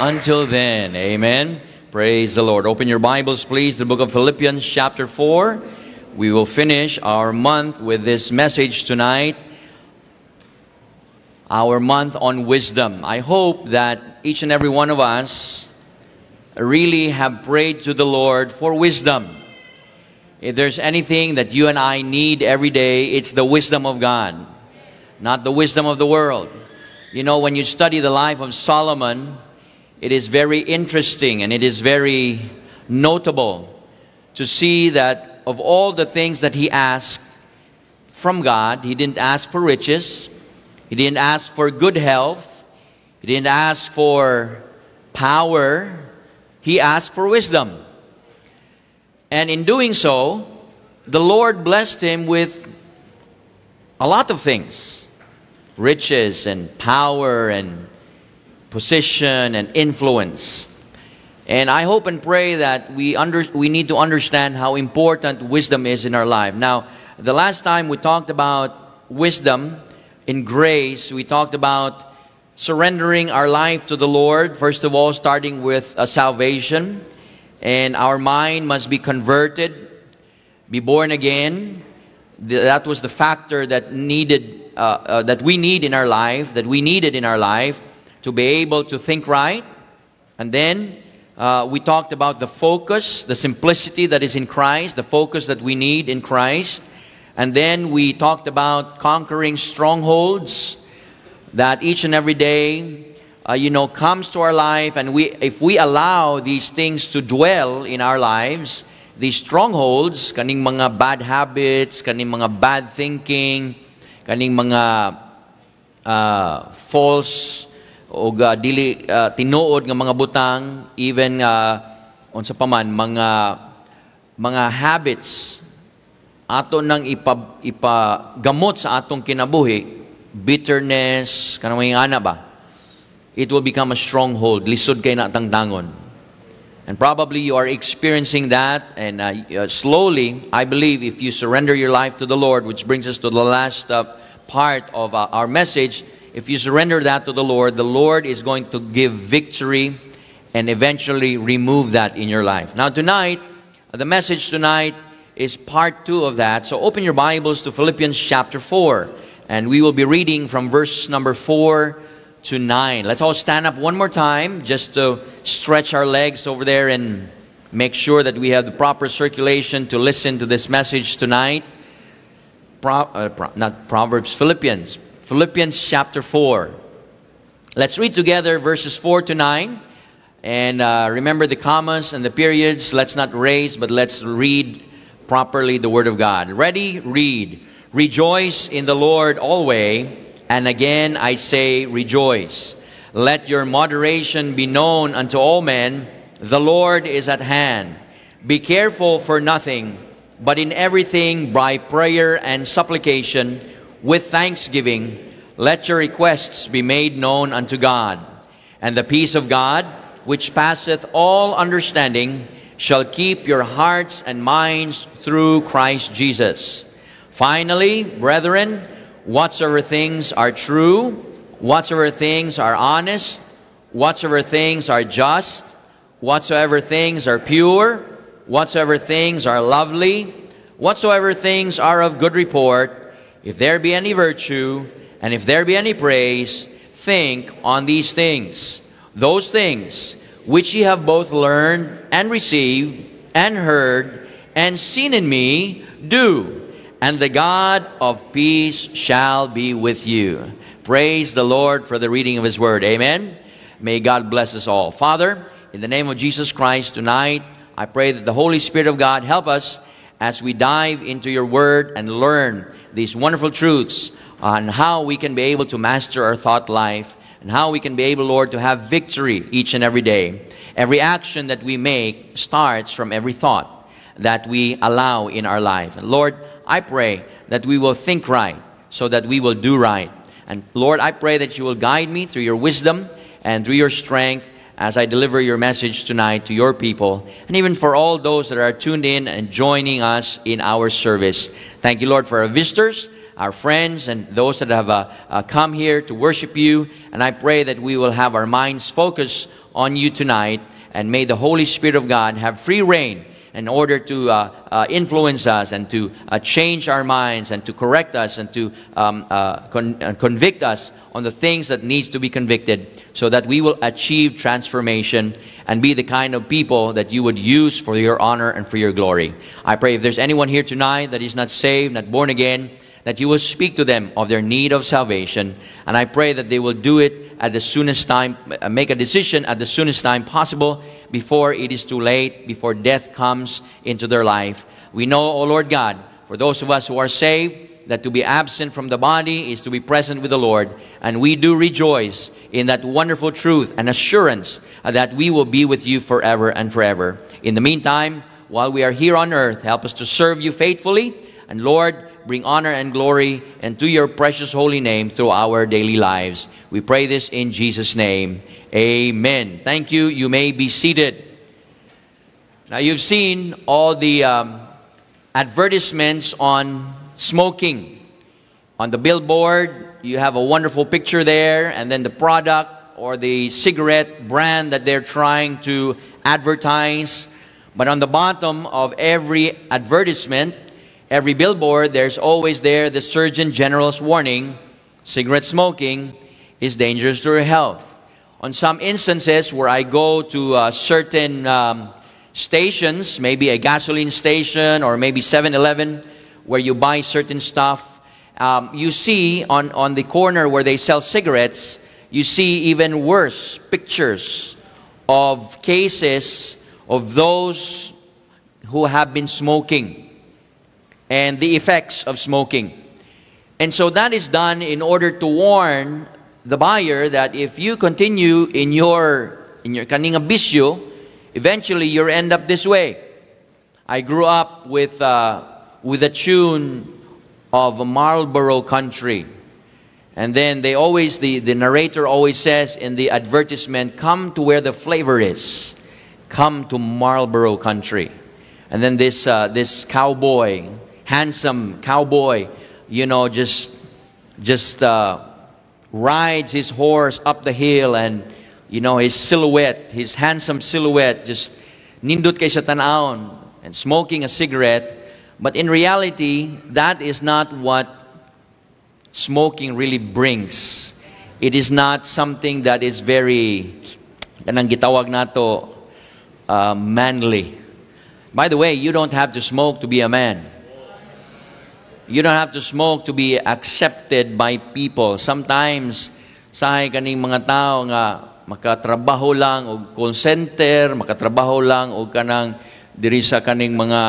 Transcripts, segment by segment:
until then. Amen. Praise the Lord. Open your Bibles, please, the book of Philippians, chapter 4. We will finish our month with this message tonight, our month on wisdom. I hope that each and every one of us really have prayed to the Lord for wisdom. If there's anything that you and I need every day, it's the wisdom of God, not the wisdom of the world. You know, when you study the life of Solomon, it is very interesting and it is very notable to see that of all the things that he asked from God, he didn't ask for riches, he didn't ask for good health, he didn't ask for power, he asked for wisdom. And in doing so, the Lord blessed him with a lot of things riches and power and position and influence. And I hope and pray that we, under, we need to understand how important wisdom is in our life. Now, the last time we talked about wisdom in grace, we talked about surrendering our life to the Lord, first of all, starting with a salvation. And our mind must be converted, be born again. that was the factor that needed, uh, uh, that we need in our life, that we needed in our life to be able to think right. And then uh, we talked about the focus, the simplicity that is in Christ, the focus that we need in Christ. And then we talked about conquering strongholds that each and every day, uh, you know, comes to our life. And we, if we allow these things to dwell in our lives, these strongholds, kaning mga bad habits, kaning mga bad thinking, kaning mga uh, false o uh, ah, dili uh, tinuod nga mga butang even nga uh, unsa paman mga mga habits ato nang ipa, ipagamot sa atong kinabuhi bitterness kanang ana ba it will become a stronghold lisod kay na tangtangon and probably you are experiencing that and uh, slowly i believe if you surrender your life to the lord which brings us to the last uh, part of uh, our message if you surrender that to the Lord, the Lord is going to give victory and eventually remove that in your life. Now, tonight, the message tonight is part two of that. So open your Bibles to Philippians chapter 4, and we will be reading from verse number 4 to 9. Let's all stand up one more time just to stretch our legs over there and make sure that we have the proper circulation to listen to this message tonight. Pro, uh, pro, not Proverbs, Philippians. Philippians chapter 4. Let's read together verses 4 to 9. And uh, remember the commas and the periods. Let's not raise, but let's read properly the Word of God. Ready? Read. Rejoice in the Lord always. And again I say, rejoice. Let your moderation be known unto all men. The Lord is at hand. Be careful for nothing, but in everything by prayer and supplication with thanksgiving, let your requests be made known unto God. And the peace of God, which passeth all understanding, shall keep your hearts and minds through Christ Jesus. Finally, brethren, whatsoever things are true, whatsoever things are honest, whatsoever things are just, whatsoever things are pure, whatsoever things are lovely, whatsoever things are of good report, if there be any virtue, and if there be any praise, think on these things. Those things which ye have both learned and received and heard and seen in me, do, and the God of peace shall be with you. Praise the Lord for the reading of his word. Amen. May God bless us all. Father, in the name of Jesus Christ tonight, I pray that the Holy Spirit of God help us as we dive into your word and learn these wonderful truths on how we can be able to master our thought life and how we can be able, Lord, to have victory each and every day. Every action that we make starts from every thought that we allow in our life. And Lord, I pray that we will think right so that we will do right. And Lord, I pray that you will guide me through your wisdom and through your strength as I deliver your message tonight to your people, and even for all those that are tuned in and joining us in our service. Thank you, Lord, for our visitors, our friends, and those that have uh, uh, come here to worship you. And I pray that we will have our minds focused on you tonight, and may the Holy Spirit of God have free reign in order to uh, uh, influence us and to uh, change our minds and to correct us and to um, uh, con uh, convict us on the things that needs to be convicted so that we will achieve transformation and be the kind of people that you would use for your honor and for your glory. I pray if there's anyone here tonight that is not saved, not born again, that you will speak to them of their need of salvation. And I pray that they will do it at the soonest time, uh, make a decision at the soonest time possible before it is too late, before death comes into their life. We know, O oh Lord God, for those of us who are saved, that to be absent from the body is to be present with the Lord. And we do rejoice in that wonderful truth and assurance that we will be with you forever and forever. In the meantime, while we are here on earth, help us to serve you faithfully. And Lord, bring honor and glory and to your precious holy name through our daily lives. We pray this in Jesus' name. Amen. Thank you. You may be seated. Now, you've seen all the um, advertisements on smoking. On the billboard, you have a wonderful picture there, and then the product or the cigarette brand that they're trying to advertise. But on the bottom of every advertisement, every billboard, there's always there the Surgeon General's warning cigarette smoking is dangerous to your health. On some instances where I go to uh, certain um, stations, maybe a gasoline station or maybe 7 Eleven, where you buy certain stuff. Um, you see on, on the corner where they sell cigarettes, you see even worse pictures of cases of those who have been smoking and the effects of smoking. And so that is done in order to warn the buyer that if you continue in your in your kaninga bisyo, eventually you'll end up this way. I grew up with uh, with a tune of Marlborough Country. And then they always, the, the narrator always says in the advertisement, come to where the flavor is. Come to Marlborough Country. And then this, uh, this cowboy, handsome cowboy, you know, just, just uh, rides his horse up the hill and, you know, his silhouette, his handsome silhouette, just nindut kay sa and smoking a cigarette but in reality, that is not what smoking really brings. It is not something that is very, gitawag nato, uh, manly. By the way, you don't have to smoke to be a man. You don't have to smoke to be accepted by people. Sometimes, sahay kaning mga tao nga makatrabaho lang o call center, makatrabaho lang o kanang diri sa kaning mga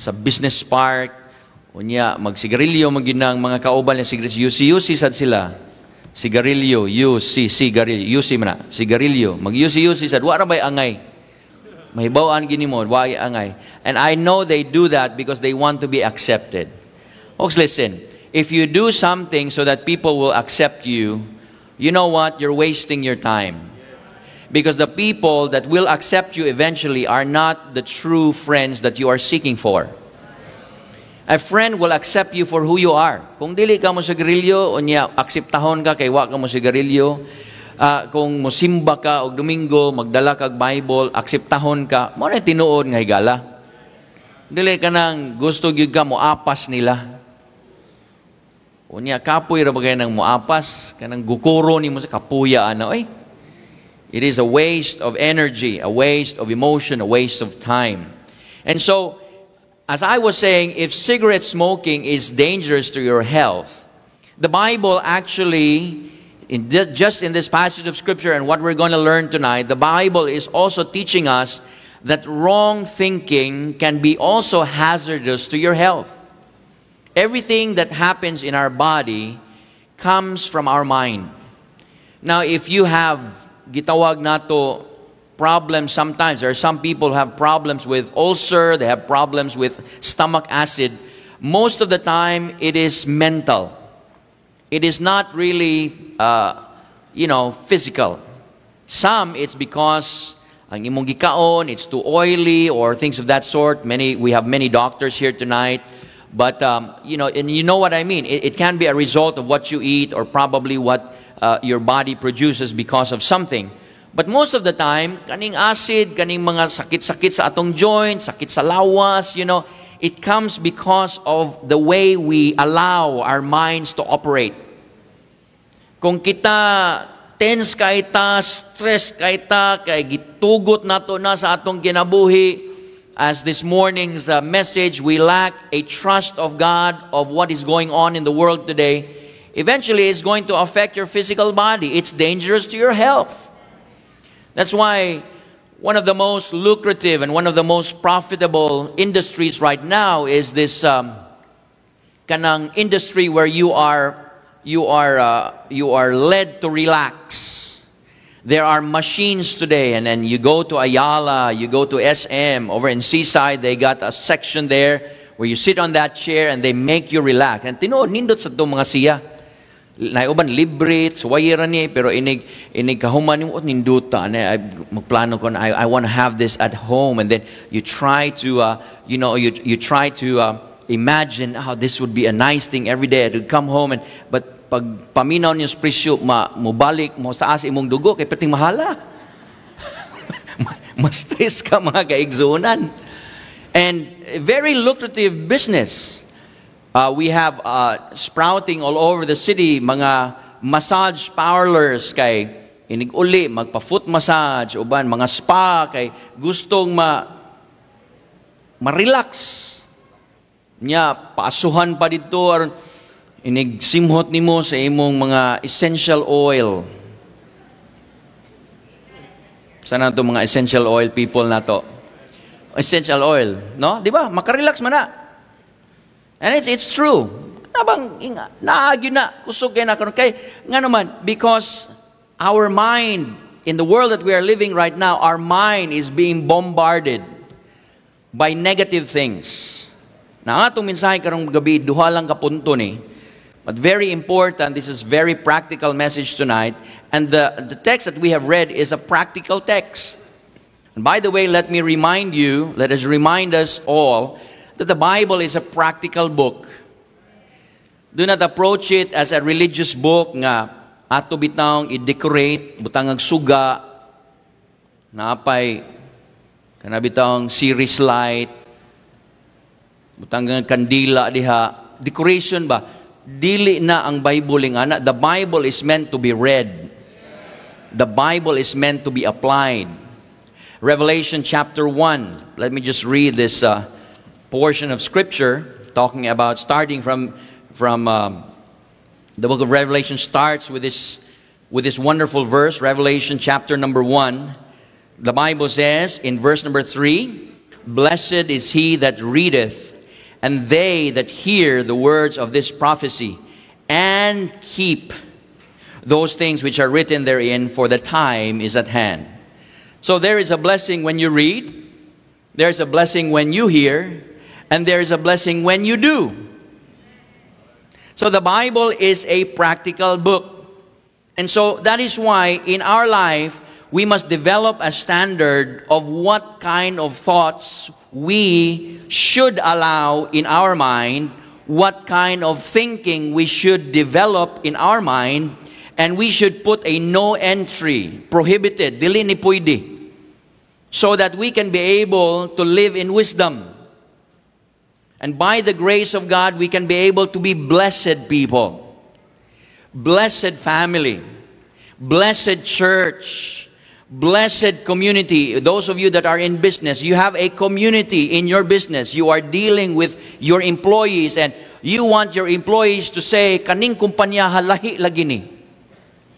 sa business park, unya magsigarilyo maginang mga kauban niya sigres UC UC sad sila. Sigarilyo, UC, sigarilyo, UC man na, sigarilyo. Mag UC sad wa ra bay angay. Mahibawaan gini mo, wa angay. And I know they do that because they want to be accepted. Folks, listen. If you do something so that people will accept you, you know what? You're wasting your time. Because the people that will accept you eventually are not the true friends that you are seeking for. A friend will accept you for who you are. Kung dili ka mo sigarilyo, o niya, akseptahon ka kay wa ka mo sigarilyo. Uh, ah, kung musimba ka og Domingo, magdala kag Bible, akseptahon ka, mo na tinuod nga higala. Dili ka nang gusto gyud ka mo apas nila. Unya kapoy ra bagay nang moapas kanang gukuro ni mo sa kapuya ano ay It is a waste of energy, a waste of emotion, a waste of time. And so, as I was saying, if cigarette smoking is dangerous to your health, the Bible actually, in the, just in this passage of Scripture and what we're going to learn tonight, the Bible is also teaching us that wrong thinking can be also hazardous to your health. Everything that happens in our body comes from our mind. Now, if you have gitawag nato problems sometimes. There are some people have problems with ulcer, they have problems with stomach acid. Most of the time, it is mental. It is not really, uh, you know, physical. Some, it's because ang imong gikaon, it's too oily or things of that sort. Many, we have many doctors here tonight. But, um, you know, and you know what I mean. It, it can be a result of what you eat or probably what uh, your body produces because of something. But most of the time, kaning acid, kaning mga sakit-sakit sa atong joint, sakit sa lawas, you know, it comes because of the way we allow our minds to operate. Kung kita tense kaita, stress kaita, ta, kay gitugot nato na sa atong kinabuhi, as this morning's uh, message, we lack a trust of God of what is going on in the world today eventually it's going to affect your physical body. It's dangerous to your health. That's why one of the most lucrative and one of the most profitable industries right now is this um, kanang industry where you are you are uh, you are led to relax. There are machines today, and then you go to Ayala, you go to SM over in Seaside. They got a section there where you sit on that chair and they make you relax. And tinood nindot sa mga siya. na uban libre suwayra ni pero inig inig kahuman yung oh, ninduta na magplano ko na I, I want to have this at home and then you try to uh, you know you you try to uh, imagine how this would be a nice thing every day to come home and but pag paminaw niyo presyo ma mubalik mo sa as imong dugo kay perting mahala mas stress ka mga kaigsunan and eh, very lucrative business Uh, we have uh, sprouting all over the city, mga massage parlors kay inig uli, magpa-foot massage, uban, mga spa, kay gustong ma, ma-relax. Nya, pasuhan pa dito, aron, inig simhot nimo sa imong mga essential oil. Sana to mga essential oil people na to. Essential oil, no? Di ba? Makarelax man na. And it's, it's true. Nabang inga, naagyo na, kusog kayo na karon kay nga naman because our mind in the world that we are living right now, our mind is being bombarded by negative things. Na atong mensahe karong gabi duha lang ka ni. But very important, this is very practical message tonight. And the, the text that we have read is a practical text. And by the way, let me remind you, let us remind us all that the Bible is a practical book. Do not approach it as a religious book nga ato bitaw i-decorate butang ang suga naapay kana bitaw series light butang ang kandila diha decoration ba dili na ang Bible nga na the Bible is meant to be read the Bible is meant to be applied Revelation chapter 1 let me just read this uh, portion of Scripture, talking about starting from, from um, the book of Revelation, starts with this, with this wonderful verse, Revelation chapter number 1. The Bible says in verse number 3, Blessed is he that readeth, and they that hear the words of this prophecy, and keep those things which are written therein, for the time is at hand. So there is a blessing when you read, there's a blessing when you hear, and there is a blessing when you do. So the Bible is a practical book. And so that is why in our life, we must develop a standard of what kind of thoughts we should allow in our mind, what kind of thinking we should develop in our mind, and we should put a no entry, prohibited, dili ni pwede, so that we can be able to live in wisdom. And by the grace of God, we can be able to be blessed people, blessed family, blessed church, blessed community. Those of you that are in business, you have a community in your business. You are dealing with your employees, and you want your employees to say, Kaning kumpanya halahi lagini.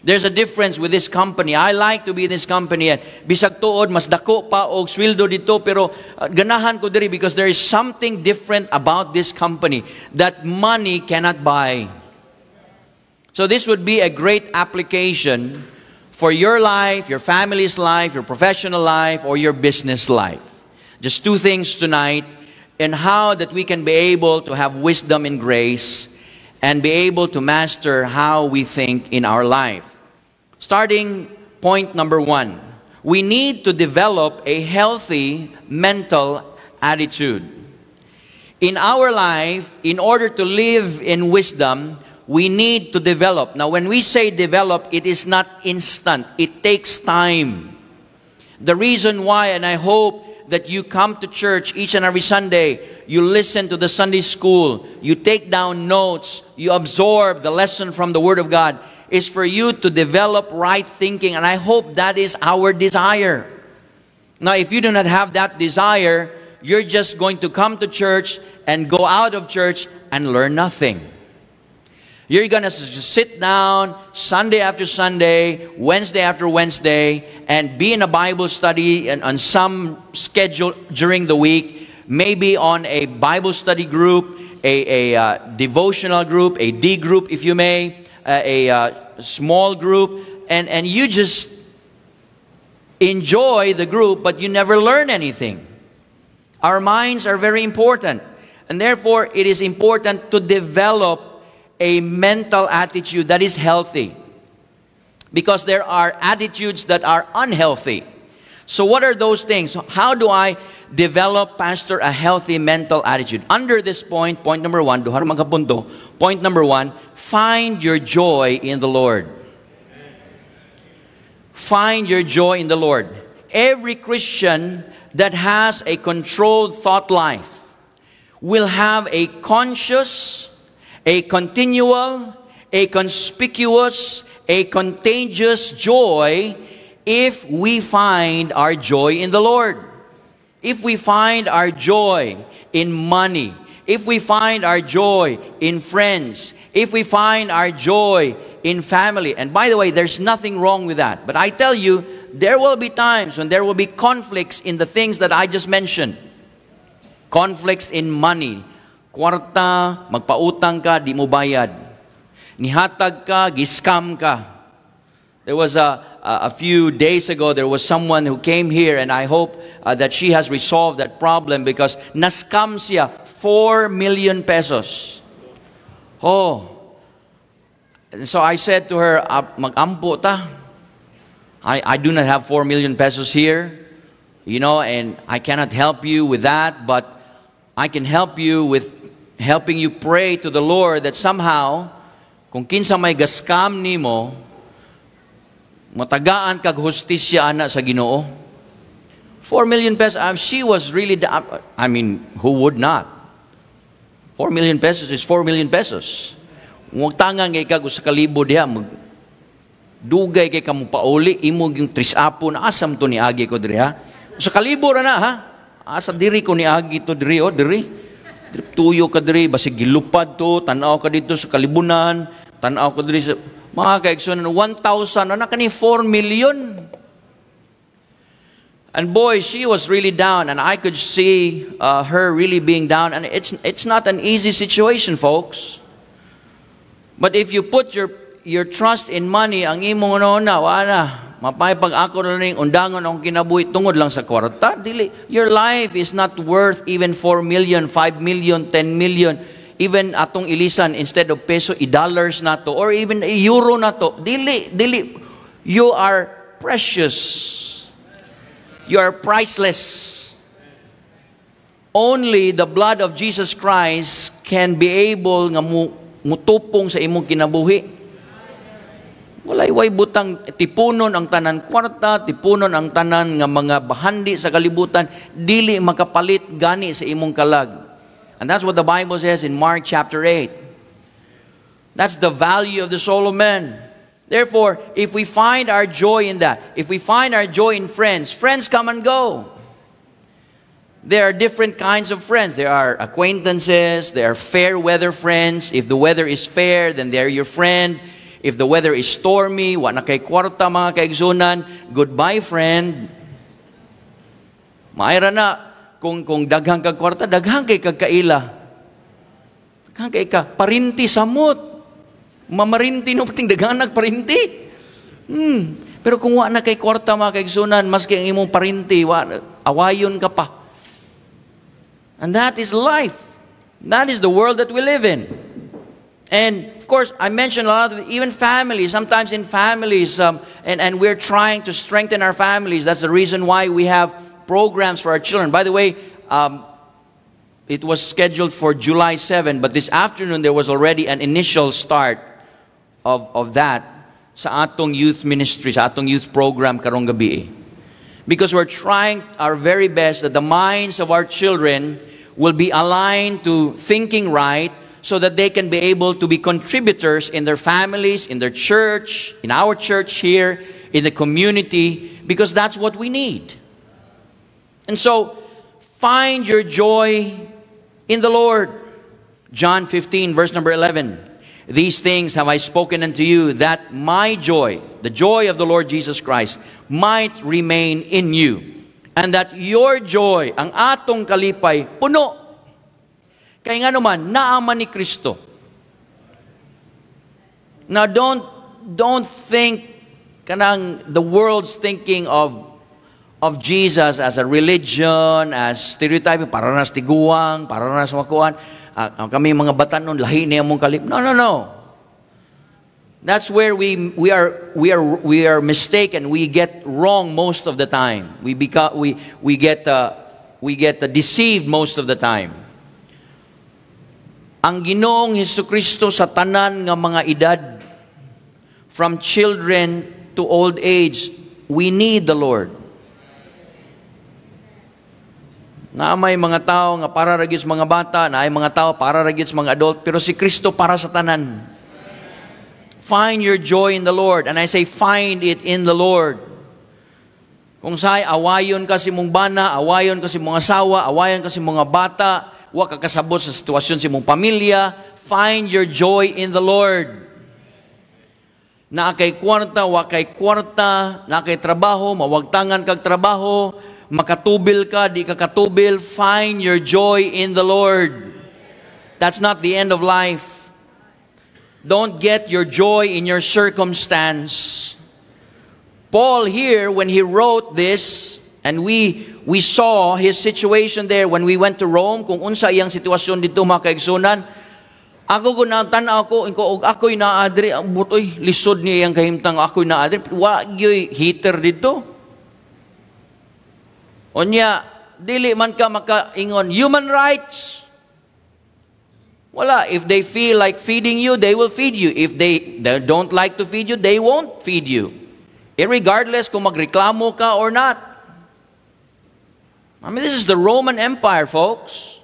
There's a difference with this company. I like to be in this company. And bisag tuod, mas dako pa og sweldo dito, pero uh, ganahan ko diri because there is something different about this company that money cannot buy. So this would be a great application for your life, your family's life, your professional life, or your business life. Just two things tonight and how that we can be able to have wisdom and grace and be able to master how we think in our life. Starting point number one, we need to develop a healthy mental attitude. In our life, in order to live in wisdom, we need to develop. Now, when we say develop, it is not instant, it takes time. The reason why, and I hope that you come to church each and every Sunday, you listen to the Sunday school, you take down notes, you absorb the lesson from the Word of God, is for you to develop right thinking. And I hope that is our desire. Now, if you do not have that desire, you're just going to come to church and go out of church and learn nothing. You're going to just sit down Sunday after Sunday, Wednesday after Wednesday, and be in a Bible study and on some schedule during the week, maybe on a Bible study group, a, a uh, devotional group, a D group, if you may, uh, a uh, small group, and, and you just enjoy the group, but you never learn anything. Our minds are very important. And therefore, it is important to develop a mental attitude that is healthy. Because there are attitudes that are unhealthy. So, what are those things? How do I develop, Pastor, a healthy mental attitude? Under this point, point number one, point number one, find your joy in the Lord. Find your joy in the Lord. Every Christian that has a controlled thought life will have a conscious, a continual, a conspicuous, a contagious joy if we find our joy in the Lord. If we find our joy in money, if we find our joy in friends, if we find our joy in family, and by the way, there's nothing wrong with that. But I tell you, there will be times when there will be conflicts in the things that I just mentioned conflicts in money, kwarta, magpautang ka, di mo bayad. Nihatag ka, giskam ka. There was a, a, few days ago, there was someone who came here, and I hope uh, that she has resolved that problem because naskam siya 4 million pesos. Oh. And so I said to her, magampo ta. I, I do not have 4 million pesos here, you know, and I cannot help you with that, but I can help you with helping you pray to the Lord that somehow, kung kinsa may gaskam nimo, matagaan kag hustisya ana sa Ginoo. 4 million pesos, um, she was really, the, um, I mean, who would not? 4 million pesos is 4 million pesos. Huwag tangan kay kag sa kalibo diha, mag, dugay kay kamo pauli, imo yung trisapon, asam to ni Agi ko diri ha? Sa kalibo na na ha? Asa diri ko ni Agi to diri, o oh, diri tuyo ka diri, basig gilupad to, tanaw ka dito sa kalibunan, tanaw ka diri sa... Mga kaigsunan, 1,000, anak ni 4 million. And boy, she was really down, and I could see uh, her really being down. And it's, it's not an easy situation, folks. But if you put your, your trust in money, ang imong ano, na, wala mapaypag ako na ning undangon ang kinabuhi tungod lang sa kwarta dili your life is not worth even 4 million 5 million 10 million even atong ilisan instead of peso i dollars na to or even i euro na to dili dili you are precious you are priceless only the blood of Jesus Christ can be able nga mutupong sa imong kinabuhi Walay way butang tipunon ang tanan kwarta, tipunon ang tanan nga mga bahandi sa kalibutan, dili makapalit gani sa imong kalag. And that's what the Bible says in Mark chapter 8. That's the value of the soul of man. Therefore, if we find our joy in that, if we find our joy in friends, friends come and go. There are different kinds of friends. There are acquaintances, there are fair weather friends. If the weather is fair, then they're your friend. If the weather is stormy, wa na kay kwarta mga kaigsunan, goodbye friend. Maayra na kung kung daghang kag kwarta, daghang kay kagkaila. Daghang kay ka parinti samot. Mamarinti no pating daghang nagparinti. Hmm. Pero kung wa na kay kwarta mga kaigsunan, maski ang imong parinti, wa, awayon ka pa. And that is life. That is the world that we live in. And of course, I mentioned a lot of even families. Sometimes in families, um, and, and we're trying to strengthen our families. That's the reason why we have programs for our children. By the way, um, it was scheduled for July 7, but this afternoon there was already an initial start of, of that sa atong youth ministry, sa atong youth program karong gabi. Eh. Because we're trying our very best that the minds of our children will be aligned to thinking right, so that they can be able to be contributors in their families, in their church, in our church here, in the community, because that's what we need. And so, find your joy in the Lord. John 15, verse number 11. These things have I spoken unto you, that my joy, the joy of the Lord Jesus Christ, might remain in you, and that your joy, ang atong kalipay, puno Kaya nga naman, naaman ni Kristo. Now don't don't think kanang the world's thinking of of Jesus as a religion, as stereotype, para na stiguang, para na sa makuan. Uh, kami mga batanon, lahi niya mong kalip. No, no, no. That's where we, we, are, we, are, we are mistaken. We get wrong most of the time. We, beca- we, we, get, uh, we get uh, deceived most of the time ang Ginoong Heso Kristo sa tanan nga mga edad from children to old age we need the Lord na may mga tao nga para ragyos mga bata, na ay mga tao para ragyos mga adult, pero si Kristo para sa tanan. Find your joy in the Lord. And I say, find it in the Lord. Kung say, awayon ka si mong bana, awayon ka si mong asawa, awayon ka si mga bata, wa ka kasabot sa sitwasyon sa imong pamilya, find your joy in the Lord. Na kay kwarta, wa kay kwarta, na kay trabaho, mawagtangan kag trabaho, makatubil ka, di ka katubil, find your joy in the Lord. That's not the end of life. Don't get your joy in your circumstance. Paul here, when he wrote this, And we we saw his situation there when we went to Rome kung unsa iyang sitwasyon dito mga kaigsunan. Ako ko natanaw ko inko og ako'y naadri butoy lisod ni iyang kahimtang ako'y naadri wa gyoy heater dito. Onya dili man ka makaingon human rights. Wala if they feel like feeding you they will feed you. If they, they don't like to feed you they won't feed you. Irregardless kung magreklamo ka or not. I mean, this is the Roman Empire, folks.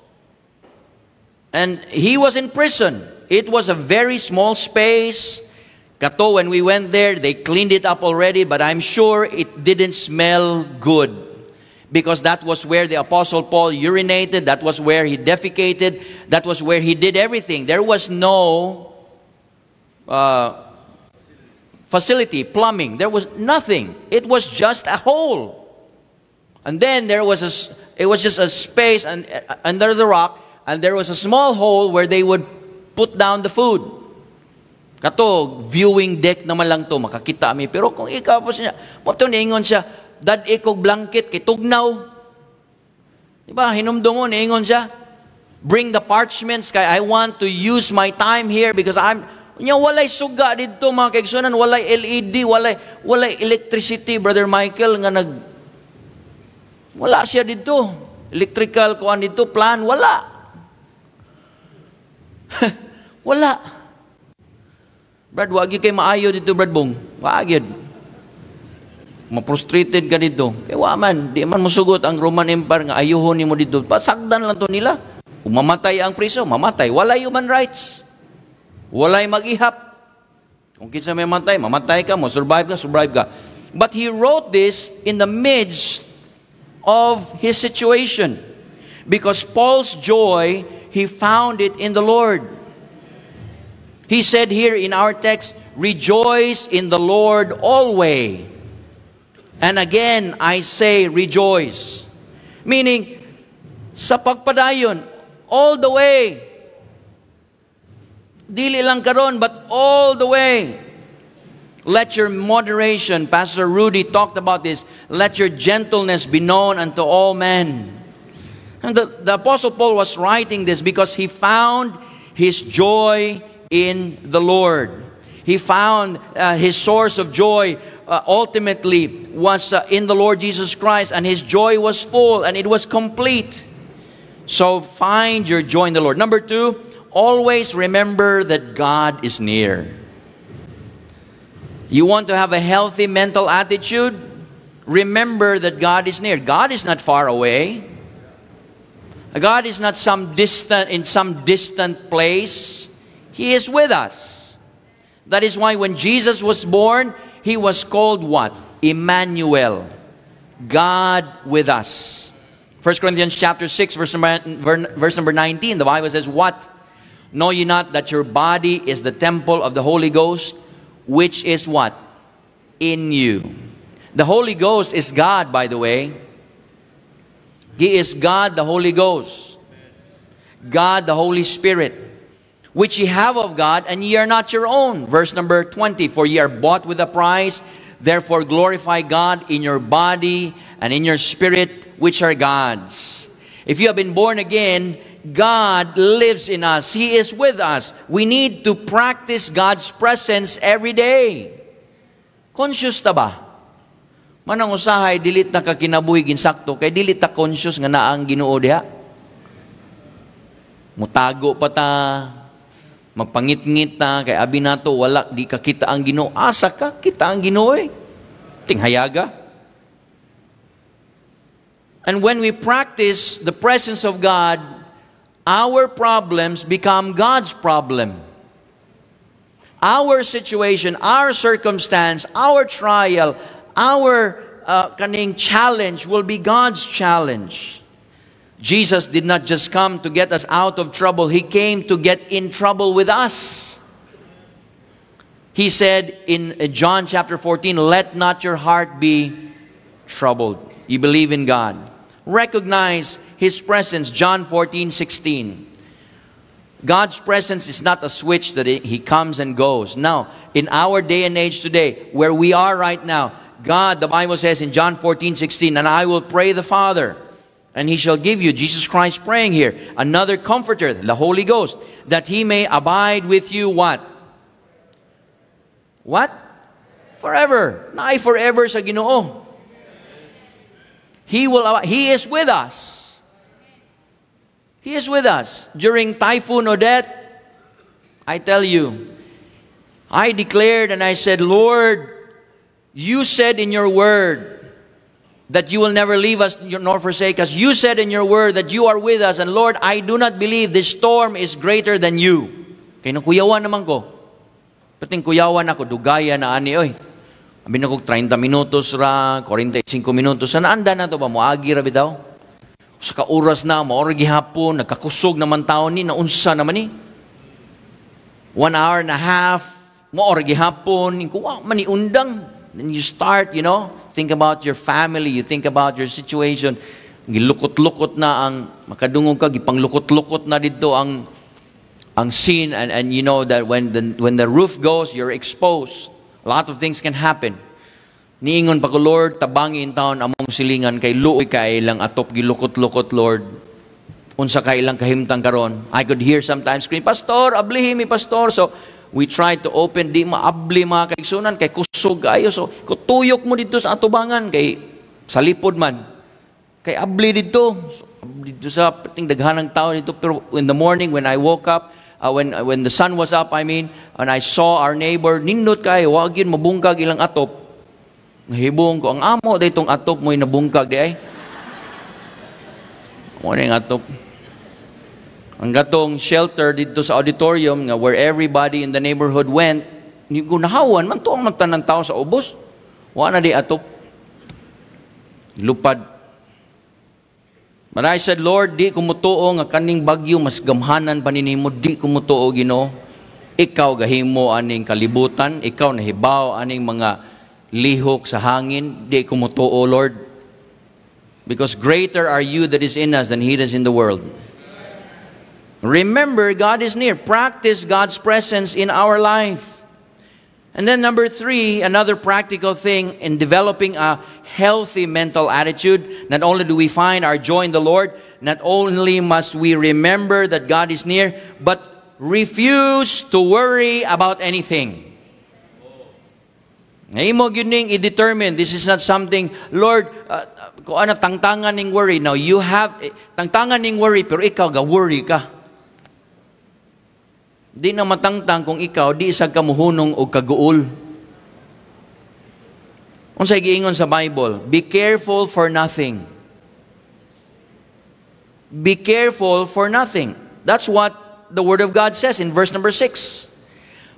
And he was in prison. It was a very small space. Kato, when we went there, they cleaned it up already, but I'm sure it didn't smell good because that was where the Apostle Paul urinated, that was where he defecated, that was where he did everything. There was no uh, facility, plumbing, there was nothing. It was just a hole. And then there was a, it was just a space and, uh, under the rock, and there was a small hole where they would put down the food. Kato, viewing deck naman lang to, makakita mi. Pero kung ikaw po siya, mo niingon siya, dad ikog blanket kay tugnaw. Diba, hinumdo mo, niingon siya. Bring the parchments kay I want to use my time here because I'm, Nya walay suga didto mga kaigsunan, walay LED, walay walay electricity brother Michael nga nag Wala siya dito. Electrical kuan dito, plan, wala. wala. Brad, wagi kay maayo dito, Brad Bong. Wagi. Maprostrated ka dito. Kaya wa man, di man musugot ang Roman Empire nga ayuhon nimo dito. Pasagdan lang to nila. mamatay ang priso, mamatay. Wala human rights. Walay magihap. Kung kinsa may mamatay, mamatay ka mo, survive ka, survive ka. But he wrote this in the midst of his situation. Because Paul's joy, he found it in the Lord. He said here in our text, Rejoice in the Lord always. And again, I say rejoice. Meaning, sa pagpadayon, all the way. Dili lang karon, but all the way. Let your moderation, Pastor Rudy talked about this, let your gentleness be known unto all men. And the, the Apostle Paul was writing this because he found his joy in the Lord. He found uh, his source of joy uh, ultimately was uh, in the Lord Jesus Christ, and his joy was full and it was complete. So find your joy in the Lord. Number two, always remember that God is near. You want to have a healthy mental attitude? Remember that God is near. God is not far away. God is not some distant in some distant place. He is with us. That is why when Jesus was born, he was called what? Emmanuel. God with us. 1 Corinthians chapter 6 verse number, verse number 19 the Bible says what know ye not that your body is the temple of the Holy Ghost which is what? In you. The Holy Ghost is God, by the way. He is God, the Holy Ghost. God, the Holy Spirit. Which ye have of God, and ye are not your own. Verse number 20, For ye are bought with a price, therefore glorify God in your body and in your spirit, which are God's. If you have been born again, God lives in us. He is with us. We need to practice God's presence every day. Conscious ta ba? Manang usahay, dilit na kakinabuhi ginsakto, kay dilit ta conscious nga naang ginoo diha. Mutago pa ta, magpangit-ngit ta, kay abi nato, wala, di ka kita ang ginoo. Asa ka, kita ang ginoo eh. Tinghayaga. And when we practice the presence of God, our problems become God's problem. Our situation, our circumstance, our trial, our uh, challenge will be God's challenge. Jesus did not just come to get us out of trouble. He came to get in trouble with us. He said in uh, John chapter 14, Let not your heart be troubled. You believe in God recognize His presence. John 14, 16. God's presence is not a switch that He comes and goes. Now, in our day and age today, where we are right now, God, the Bible says in John 14, 16, and I will pray the Father, and He shall give you, Jesus Christ praying here, another comforter, the Holy Ghost, that He may abide with you what? What? Forever. Na forever sa Ginoo. He will He is with us. He is with us during typhoon Odette. I tell you, I declared and I said, Lord, you said in your word that you will never leave us nor forsake us. You said in your word that you are with us. And Lord, I do not believe this storm is greater than you. Kaya nang kuyawan naman ko, pating kuyawan ako, dugayan na ani, oy. Amin ako, 30 minutos ra, 45 minutos. Sa naanda na to ba? Moagi ra bitaw? Sa kauras na, maorgi hapon, nagkakusog naman tao ni, naunsa naman ni. One hour and a half, maorgi hapon, wow, maniundang. Then you start, you know, think about your family, you think about your situation. Gilukot-lukot na ang, makadungog ka, gipanglukot-lukot na dito ang ang sin and, and you know that when the, when the roof goes, you're exposed lot of things can happen. Niingon pa ko, Lord, tabangi in among silingan kay luoy kay ilang atop gilukot-lukot, Lord. Unsa kay ilang kahimtang karon. I could hear sometimes scream, Pastor, ablihi mi, Pastor. So, we try to open, di maabli mga kaigsunan, kay kusog ayo. So, kutuyok mo dito sa atubangan, kay salipod man. Kay abli dito. So, abli dito sa pating daghanang tao dito. Pero in the morning, when I woke up, uh, when, uh, when the sun was up, I mean, and I saw our neighbor, nindot kayo, wag yun mabungkag ilang atop. Nahibong ko, ang amo, daytong atop mo'y nabungkag, di ay. Muna ano yung atop. Ang gatong shelter dito sa auditorium, nga where everybody in the neighborhood went, ni ko nahawan, man to ang magtanang tao sa ubos. Wala na di atop. Lupad But I said, Lord, di kumutuo nga kaning bagyo, mas gamhanan pa mo, di kumutuo, Gino. Ikaw gahimo aning kalibutan, ikaw nahibaw aning mga lihok sa hangin, di kumutuo, Lord. Because greater are you that is in us than he that is in the world. Remember, God is near. Practice God's presence in our life. And then, number three, another practical thing in developing a healthy mental attitude. Not only do we find our joy in the Lord, not only must we remember that God is near, but refuse to worry about anything. Ngayon mo gining i-determine, this is not something, Lord, uh, Ko ano, tangtangan ng worry. Now, you have, eh, tangtangan ng worry, pero ikaw ga-worry ka. Di na matangtang kung ikaw di isang kamuhunong o kaguol. Unsay giingon sa Bible, be careful for nothing. Be careful for nothing. That's what the word of God says in verse number 6.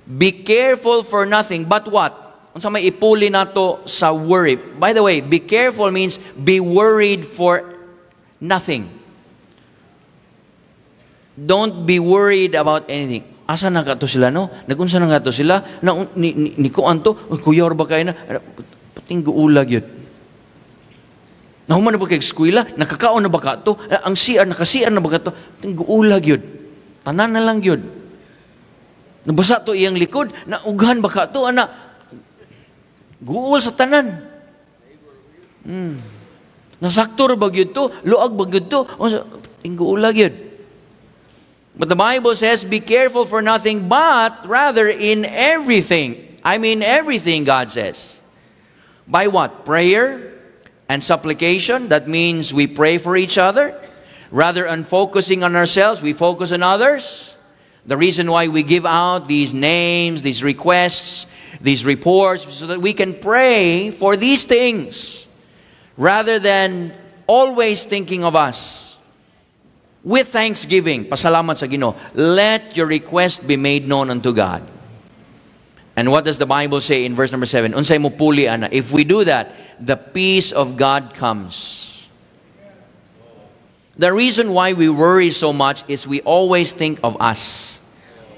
Be careful for nothing but what? Unsa may ipuli nato sa worry. By the way, be careful means be worried for nothing. Don't be worried about anything asa na kato sila no? Nagunsa na kato sila? Na, ni, ni, ni kuan to, kuya or bakay na, ano, pating guulag yun. Nahuman na ba kay eskwela? Nakakaon na baka to? Eh, ang CR, nakasiar na baka to? Pating guulag yun. Tanan na lang yun. Nabasa to iyang likod, na ughan baka to? Ana, guul sa tanan. Hmm. Nasaktor ba yun to? Luag ba yun to? Pating guulag yun. But the Bible says, be careful for nothing, but rather in everything. I mean, everything, God says. By what? Prayer and supplication. That means we pray for each other. Rather than focusing on ourselves, we focus on others. The reason why we give out these names, these requests, these reports, so that we can pray for these things rather than always thinking of us with thanksgiving, pasalamat sa Ginoo, let your request be made known unto God. And what does the Bible say in verse number 7? Unsay mo puli ana? If we do that, the peace of God comes. The reason why we worry so much is we always think of us.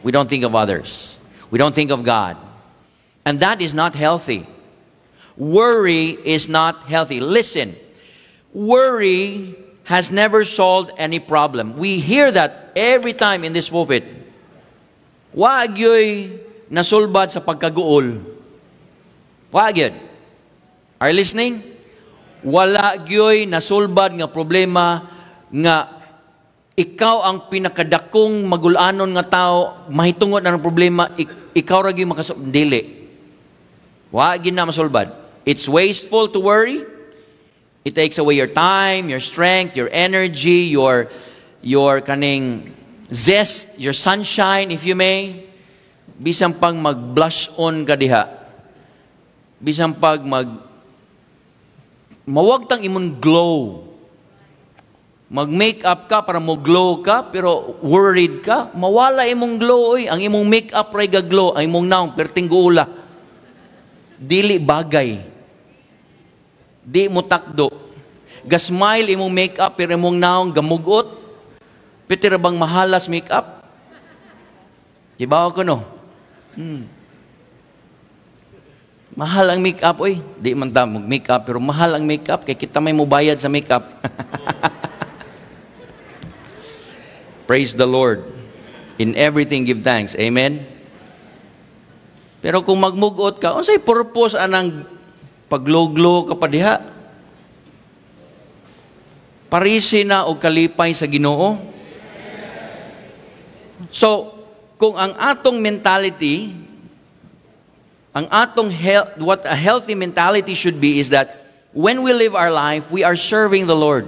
We don't think of others. We don't think of God. And that is not healthy. Worry is not healthy. Listen, worry has never solved any problem. We hear that every time in this pulpit. Wag yo'y nasulbad sa pagkaguol. Wag yun. Are you listening? Wala yo'y nasulbad nga problema nga ikaw ang pinakadakong magulanon nga tao, mahitungod na ng problema, ik ikaw ragi makasulbad. Dili. Wag yun na masulbad. It's wasteful to worry. It takes away your time, your strength, your energy, your, your kaning zest, your sunshine, if you may. Bisan pang mag-blush on ka diha. Bisan pag mag mawagtang imong glow. mag make up ka para mo glow ka, pero worried ka, mawala imong glow oy. Ang imong make up ray ga glow, ang imong naong perting guula. Dili bagay di mo takdo. Gasmile imong make-up, pero imong naong gamugot. Pitira bang mahalas make-up? Ibawa ko no? Hmm. Mahal ang make-up, oy. Di man ta mag-make-up, pero mahal ang make-up. Kaya kita may mubayad sa make-up. Praise the Lord. In everything give thanks. Amen? Pero kung magmugot ka, unsay purpose anang pagloglo ka pa diha. Parisi na o kalipay sa ginoo. So, kung ang atong mentality, ang atong health, what a healthy mentality should be is that when we live our life, we are serving the Lord.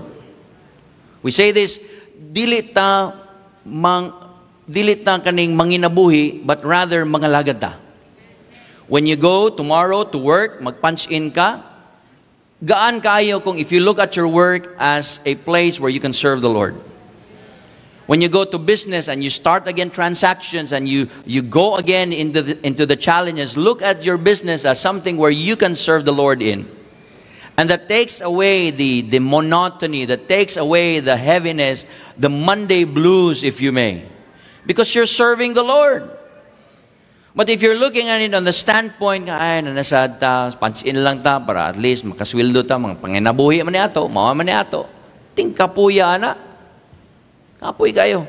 We say this, dili ta mang dili ta kaning manginabuhi but rather mangalagad ta. When you go tomorrow to work, mag-punch in ka, gaan kayo kung if you look at your work as a place where you can serve the Lord. When you go to business and you start again transactions and you, you go again into the, into the challenges, look at your business as something where you can serve the Lord in. And that takes away the, the monotony, that takes away the heaviness, the Monday blues, if you may. Because you're serving the Lord. But if you're looking at it on the standpoint, ay, nanasad ta, pansin lang ta, para at least makaswildo ta, mga panginabuhi man ato, mawa man ato. Ting kapuya na. Kapuy kayo.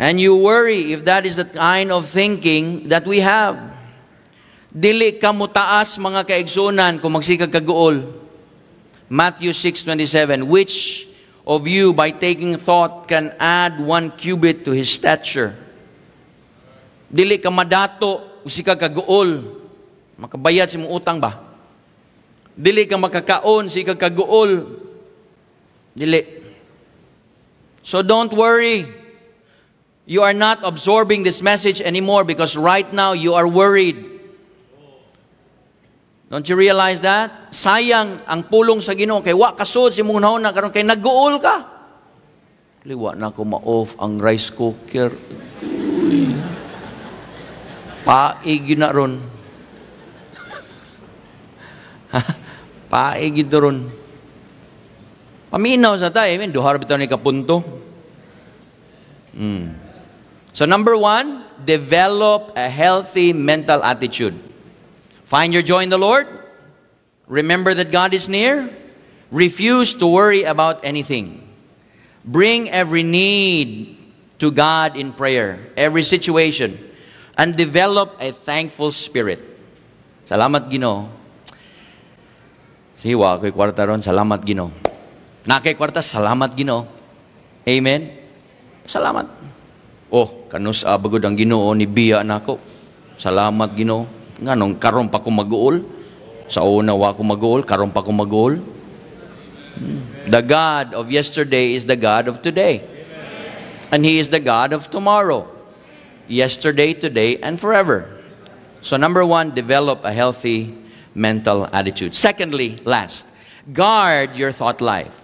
And you worry if that is the kind of thinking that we have. Dili ka mutaas mga kaigsunan kung magsikag kaguol. Matthew 6:27, which of you by taking thought can add one cubit to his stature? dili ka madato, usika ka guol, makabayad si mong utang ba? Dili ka makakaon, si ka kaguol. Dili. So don't worry. You are not absorbing this message anymore because right now you are worried. Don't you realize that? Sayang ang pulong sa Ginoo kay wa kasod si mong na karon kay naguol ka. Liwa na ko ma-off ang rice cooker. Uy. Paig yun na ron. Paig yun ron. Paminaw sa tayo, amen. Duhar bitaw ni kapunto. Mm. So number one, develop a healthy mental attitude. Find your joy in the Lord. Remember that God is near. Refuse to worry about anything. Bring every need to God in prayer, every situation. and develop a thankful spirit. Salamat, Gino. Siwa, kay kwarta ron, salamat, Gino. Na kay kwarta, salamat, Gino. Amen? Salamat. Oh, kanus abagod ah, ang ginoo ni Bia nako. Salamat, Gino. Nganong karon pa ko mag-uol. Sa una wa ko mag-uol, karon pa ko mag-uol. Hmm. The God of yesterday is the God of today. And He is the God of tomorrow. yesterday, today, and forever. So, number one, develop a healthy mental attitude. Secondly, last, guard your thought life.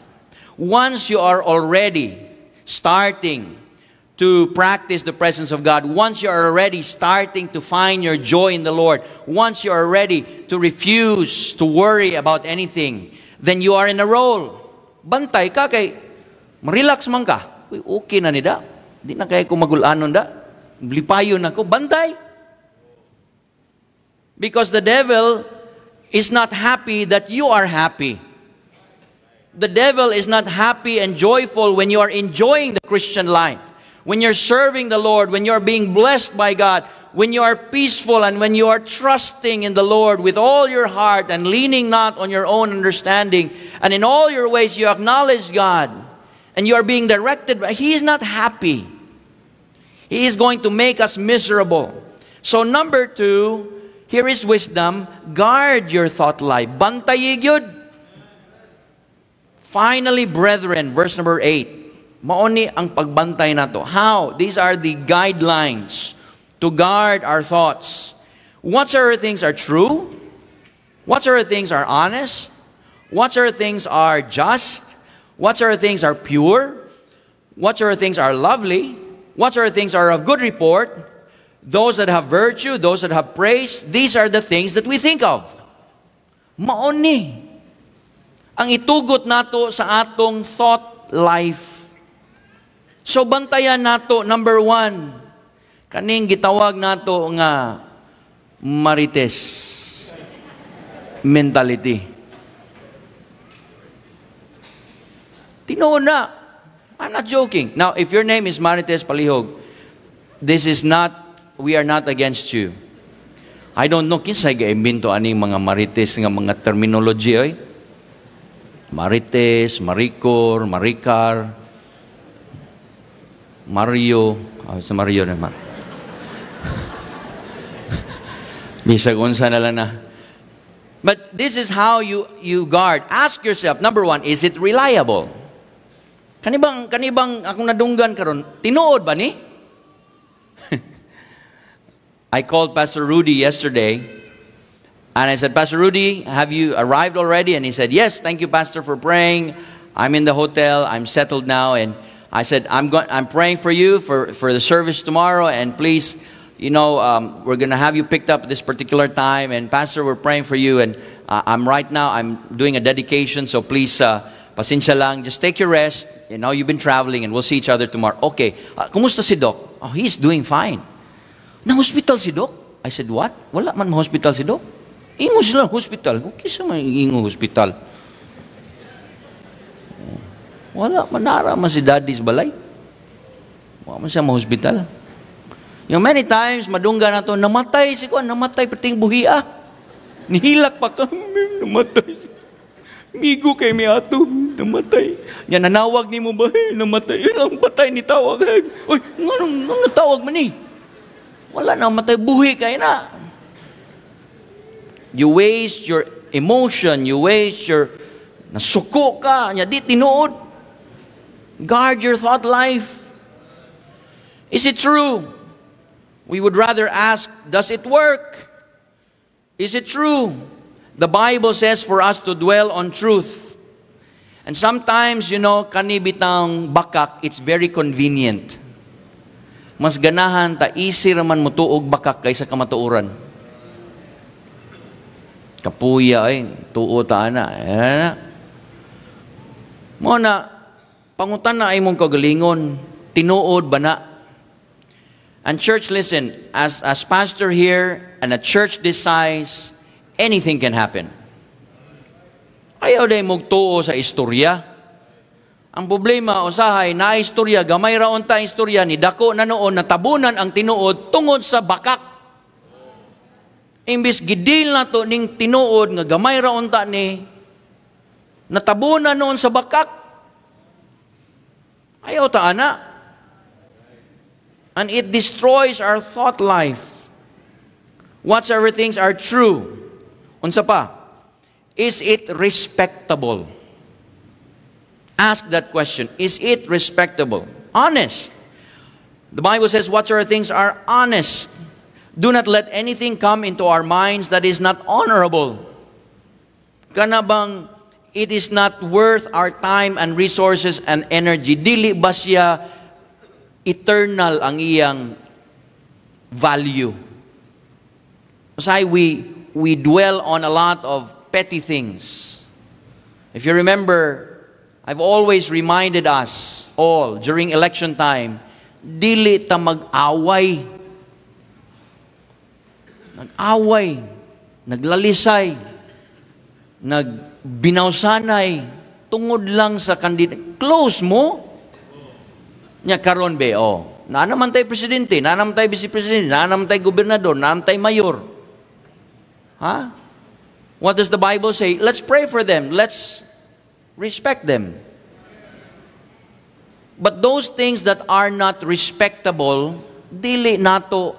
Once you are already starting to practice the presence of God, once you are already starting to find your joy in the Lord, once you are ready to refuse to worry about anything, then you are in a role. Bantay ka kay, relax man ka. Uy, okay na nida. Di na kay kumagulaan nun da lipayon ako, bantay. Because the devil is not happy that you are happy. The devil is not happy and joyful when you are enjoying the Christian life, when you're serving the Lord, when you're being blessed by God, when you are peaceful and when you are trusting in the Lord with all your heart and leaning not on your own understanding, and in all your ways you acknowledge God and you are being directed, He is not happy. He is going to make us miserable. So number two, here is wisdom. Guard your thought life. Bantayi Finally, brethren, verse number 8. Maoni ang pagbantay na to. How? These are the guidelines to guard our thoughts. Whatsoever things are true, whatsoever things are honest, whatsoever things are just, whatsoever things are pure, whatsoever things are lovely, whatsoever things are of good report, those that have virtue, those that have praise, these are the things that we think of. Maoni. Ang itugot nato sa atong thought life. So bantayan nato, number one, kaning gitawag nato nga marites mentality. Tinuon na, I'm not joking. Now, if your name is Marites Palihog, this is not, we are not against you. I don't know kinsay gaimbinto aning mga marites nga mga terminology oy. Marites, Maricor, Maricar, Mario, oh, sa Mario na Mar. Bisag unsa na lang na. But this is how you, you guard. Ask yourself, number one, is it reliable? Kanibang, kanibang akong nadunggan karon ba ni? I called Pastor Rudy yesterday and I said, Pastor Rudy, have you arrived already? And he said, Yes, thank you, Pastor, for praying. I'm in the hotel, I'm settled now. And I said, I'm, going. I'm praying for you for, for the service tomorrow, and please, you know, um, we're going to have you picked up at this particular time. And Pastor, we're praying for you. And uh, I'm right now, I'm doing a dedication, so please. Uh, pasensya lang, just take your rest. You know, you've been traveling and we'll see each other tomorrow. Okay, uh, kumusta si Doc? Oh, he's doing fine. Na-hospital si Doc? I said, what? Wala man ma-hospital si Doc. Ingo sila hospital. Okay, sa may ingo hospital. Wala, manara man si daddy's balay. Wala man siya ma-hospital. You know, many times, madungga na to, namatay si Kwan, namatay, pating buhi ah. Nihilak pa kami, namatay si Migo kay may ato, namatay. Yan, nanawag ni mo ba? Namatay. Yan ang patay ni tawag. Uy, anong, anong tawag man eh? Wala na, matay. Buhi kay na. You waste your emotion. You waste your... Nasuko ka. Nya, di tinuod. Guard your thought life. Is it true? We would rather ask, does it work? Is it true? The Bible says for us to dwell on truth. And sometimes, you know, kanibitang bakak, it's very convenient. Mas ganahan ta easy raman mo tuog bakak kaysa kamatuuran. Kapuya ay, tuo ta ana. Eh, mo na, pangutan na ay mong kagalingon, tinuod ba na? And church, listen, as, as pastor here, and a church this size, anything can happen. Ayaw day magtuo sa istorya. Ang problema, usahay, na istorya, gamay raon ta istorya, ni dako na noon, natabunan ang tinuod tungod sa bakak. Imbis gidil na to ning tinuod nga gamay raon ta ni, natabunan noon sa bakak. Ayaw ta ana. And it destroys our thought life. Whatsoever things are true, Unsa pa? Is it respectable? Ask that question. Is it respectable? Honest. The Bible says whatsoever things are honest. Do not let anything come into our minds that is not honorable. Kanabang it is not worth our time and resources and energy. Dili ba siya eternal ang iyang value? That's we we dwell on a lot of petty things. If you remember, I've always reminded us all during election time, dili ta mag-away. Nag-away, naglalisay, nagbinawsanay, tungod lang sa kandidat. Close mo? Nya karon be, oh. Naanaman tayo presidente, naanaman tayo vice-presidente, naanaman tayo gobernador, naanaman tayo mayor. Huh? What does the Bible say? Let's pray for them. Let's respect them. But those things that are not respectable, dili nato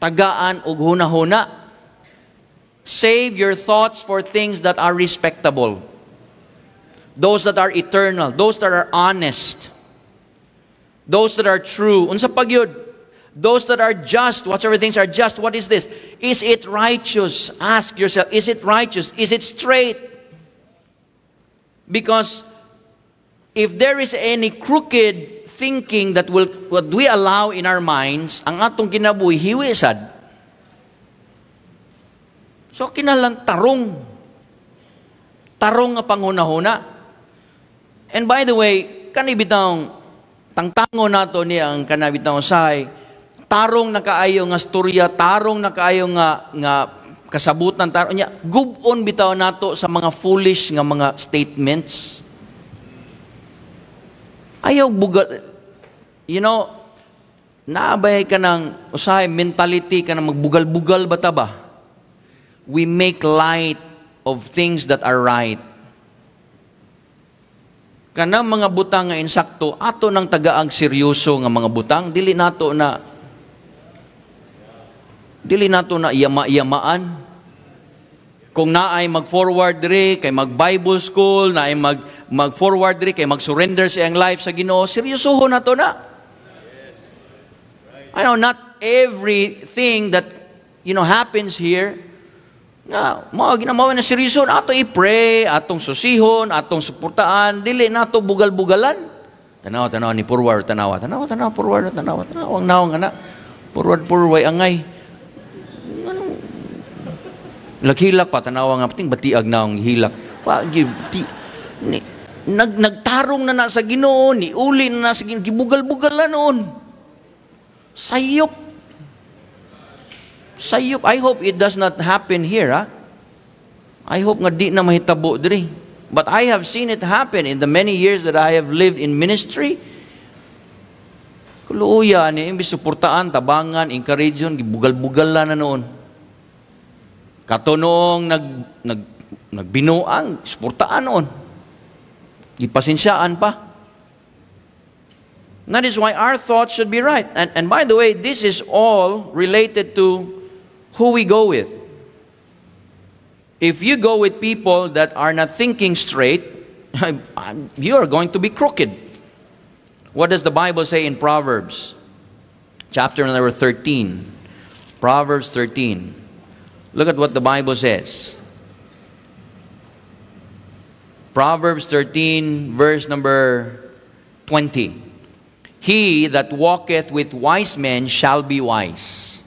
tagaan og hunahuna. Save your thoughts for things that are respectable. Those that are eternal, those that are honest, those that are true. Unsa pagyud? Those that are just, whatsoever things are just, what is this? Is it righteous? Ask yourself, is it righteous? Is it straight? Because if there is any crooked thinking that will what we allow in our minds, ang atong kinabuhi hiwi So kinalang tarong. Tarong nga panghunahuna. And by the way, kanibitang tangtango nato ni ang kanabitang usahay, tarong na kaayo nga storya, tarong na kaayo nga, nga kasabutan, tarong niya, gubon bitaw nato sa mga foolish nga mga statements. Ayaw bugal. you know, naabay ka ng usahay mentality ka ng magbugal-bugal ba ba? We make light of things that are right. Kanang mga butang nga insakto, ato nang tagaag seryoso nga mga butang, dili nato na Dili nato na iyama-iyamaan. Kung naay mag-forward diri kay mag-Bible school, naay mag mag-forward diri kay mag-surrender sa ang life sa Ginoo, seryosoho nato na. I know not everything that you know happens here nga mo ginamawa na seryoso ato i-pray, atong susihon, atong suportaan, dili nato bugal-bugalan. Tanaw tanaw ni forward tanaw tanaw tanaw forward tanaw tanaw ang naong ana. Forward forward angay. Naghilak pa, tanawa nga, pating batiag na ang hilak. Wa, ti, ni, nag, nagtarong na nasa ginoo, ni uli na na sa ginoo, gibugal-bugal na noon. Sayop. Sayop. I hope it does not happen here, ha? Ah. I hope nga di na mahitabo diri. But I have seen it happen in the many years that I have lived in ministry. Kuluya ni, imbis suportaan, tabangan, encourage yun, gibugal-bugal na noon. Katunong nag, nag, nagbinuang, sportaan noon. Ipasinsyaan pa. That is why our thoughts should be right. And, and by the way, this is all related to who we go with. If you go with people that are not thinking straight, you are going to be crooked. What does the Bible say in Proverbs? Chapter number 13. Proverbs 13. Look at what the Bible says. Proverbs 13, verse number 20. He that walketh with wise men shall be wise,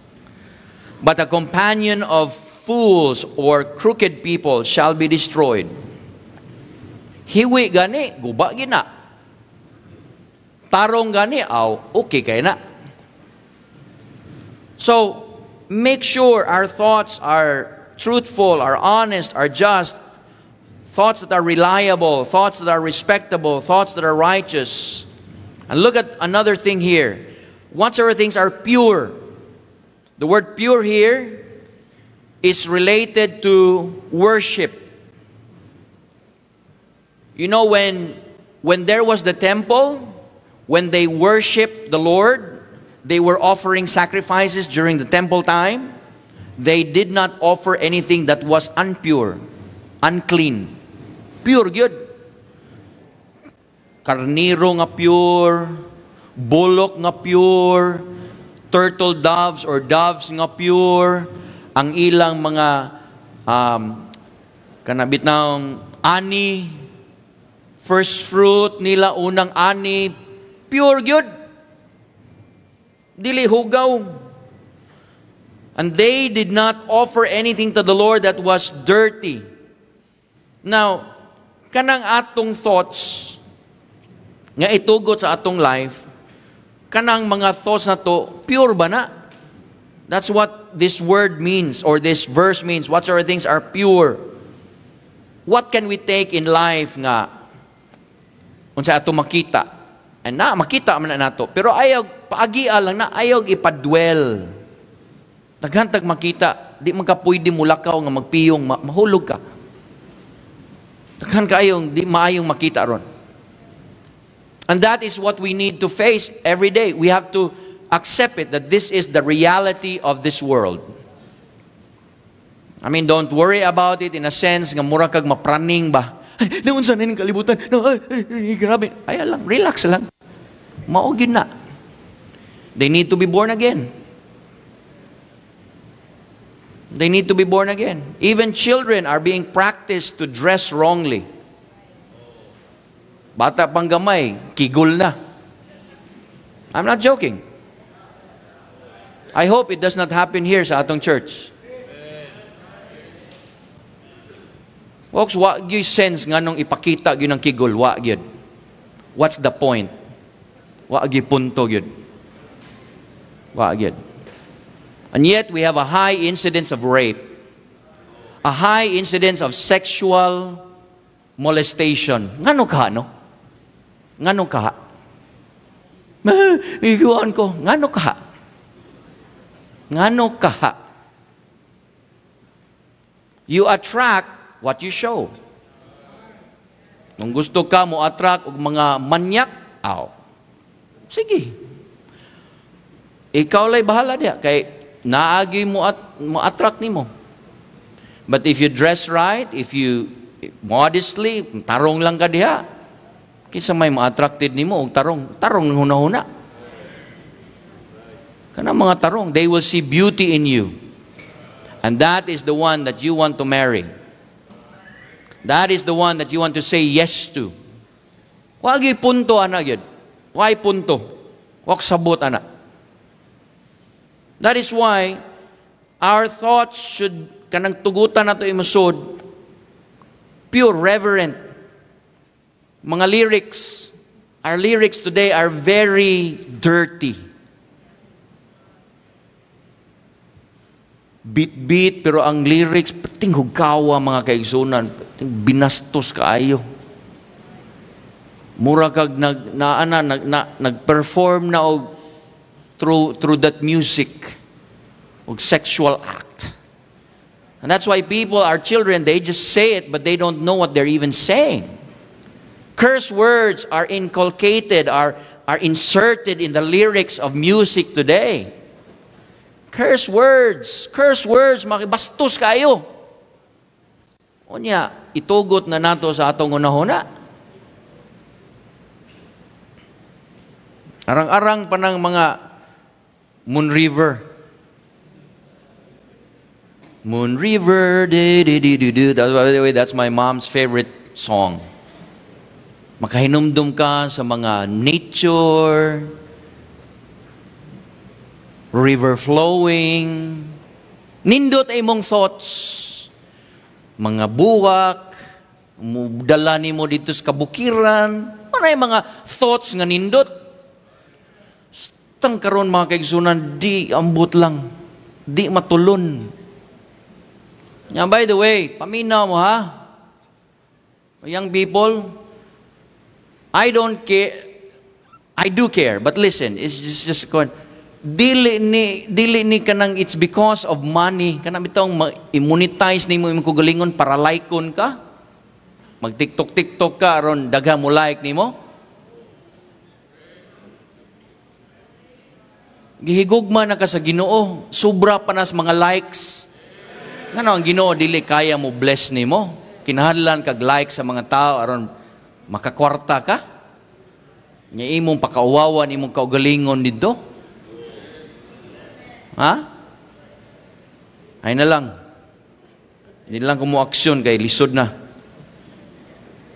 but a companion of fools or crooked people shall be destroyed. Hiwi gani, guba gina. Tarong gani, aw, okay kay na. So, make sure our thoughts are truthful, are honest, are just, thoughts that are reliable, thoughts that are respectable, thoughts that are righteous. And look at another thing here. Whatsoever things are pure. The word pure here is related to worship. You know when when there was the temple, when they worshiped the Lord, They were offering sacrifices during the temple time. They did not offer anything that was unpure, unclean. Pure good. Karniro nga pure, bulok nga pure, turtle doves or doves nga pure, ang ilang mga um, kanabit ng ani, first fruit nila, unang ani, pure good. Dili hugaw. And they did not offer anything to the Lord that was dirty. Now, kanang atong thoughts nga itugot sa atong life, kanang mga thoughts na to, pure ba na? That's what this word means or this verse means. Whatsoever things are pure. What can we take in life nga unsa ato makita? And na, makita man na nato. Pero ayaw Paagia lang na ayaw ipadwell. Taghantag makita, di man ka pwede mulakaw nga magpiyong, ma- mahulog ka. Daghan kayong di maayong makita ron. And that is what we need to face every day. We have to accept it that this is the reality of this world. I mean, don't worry about it in a sense nga mura kag mapraning ba. Ay, naunsa na kalibutan. No, ay, ay, grabe. Ay, lang, relax lang. Maugin na. They need to be born again. They need to be born again. Even children are being practiced to dress wrongly. Bata pang gamay, kigul na. I'm not joking. I hope it does not happen here sa atong church. Folks, wa gyud sense nga nung ipakita gyud ng kigul, wa gyud. What's the point? Wa gyud punto gyud. And yet we have a high incidence of rape, a high incidence of sexual molestation. Ngano ka, no? Ngano ka? Iguan ko, ngano ka? Ngano ka? You attract what you show. Nung gusto ka mo attract og mga manyak, aw. Sige. Ikaw lay bahala diya. Kay naagi mo at mo attract nimo. But if you dress right, if you modestly, tarong lang ka diha, kinsa may ma-attracted nimo og tarong, tarong ng hunahuna. Kana mga tarong, they will see beauty in you. And that is the one that you want to marry. That is the one that you want to say yes to. Wagi punto ana gyud. Why punto? Wak sabot ana. That is why our thoughts should, kanang tugutan nato imusod, pure, reverent. Mga lyrics, our lyrics today are very dirty. Bit-bit, pero ang lyrics, pating hugkawa mga kaigsunan, pating binastos kaayo. Mura kag nag, naana, nag, na, nag-perform na og through, through that music or sexual act. And that's why people, our children, they just say it, but they don't know what they're even saying. Curse words are inculcated, are, are inserted in the lyrics of music today. Curse words, curse words, makibastos kayo. O niya, itugot na nato sa atong unahuna. Arang-arang pa ng mga Moon River. Moon River, de de de de de. by the way, that's my mom's favorite song. Makahinumdum ka sa mga nature, river flowing, nindot ay mong thoughts, mga buwak, dala ni mo dito sa kabukiran, ano mga thoughts nga nindot, Tang karon mga kaigsunan, di ambot lang. Di matulon. Yan, by the way, paminaw mo ha? Young people, I don't care. I do care, but listen, it's just, just going, dili ni dili ni kanang it's because of money kanang bitong immunitize nimo imong kugalingon para likeon ka mag TikTok TikTok ka aron daga mo like nimo gihigugma na ka sa Ginoo, sobra pa nas mga likes. Ngano ang Ginoo dili kaya mo bless nimo? Kinahanglan kag like sa mga tao aron makakwarta ka? Nga imong pakauwawan imong kaugalingon didto? Ha? Ay na lang. Hindi lang kumo aksyon kay lisod na.